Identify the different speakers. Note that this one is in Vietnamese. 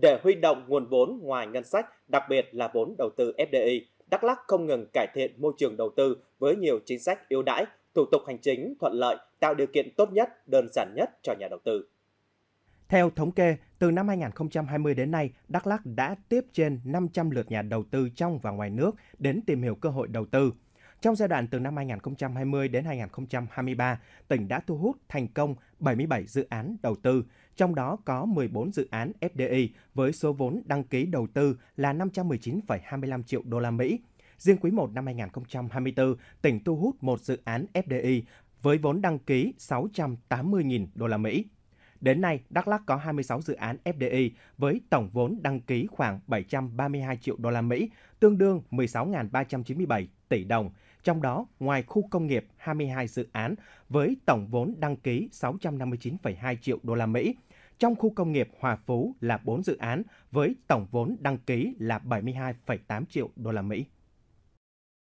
Speaker 1: để huy động nguồn vốn ngoài ngân sách, đặc biệt là vốn đầu tư FDI. Đắk Lắk không ngừng cải thiện môi trường đầu tư với nhiều chính sách ưu đãi, thủ tục hành chính thuận lợi, tạo điều kiện tốt nhất, đơn giản nhất cho nhà đầu tư. Theo thống kê, từ năm 2020 đến nay, Đắk Lắk đã tiếp trên 500 lượt nhà đầu tư trong và ngoài nước đến tìm hiểu cơ hội đầu tư. Trong giai đoạn từ năm 2020 đến 2023, tỉnh đã thu hút thành công 77 dự án đầu tư, trong đó có 14 dự án FDI với số vốn đăng ký đầu tư là 519,25 triệu đô la Mỹ. Riêng quý 1 năm 2024, tỉnh thu hút một dự án FDI với vốn đăng ký 680.000 đô la Mỹ. Đến nay, Đắk Lắk có 26 dự án FDI với tổng vốn đăng ký khoảng 732 triệu đô la Mỹ, tương đương 16.397 tỷ đồng. Trong đó, ngoài khu công nghiệp 22 dự án với tổng vốn đăng ký 659,2 triệu đô la Mỹ, trong khu công nghiệp Hòa Phú là 4 dự án với tổng vốn đăng ký là 72,8 triệu đô la Mỹ.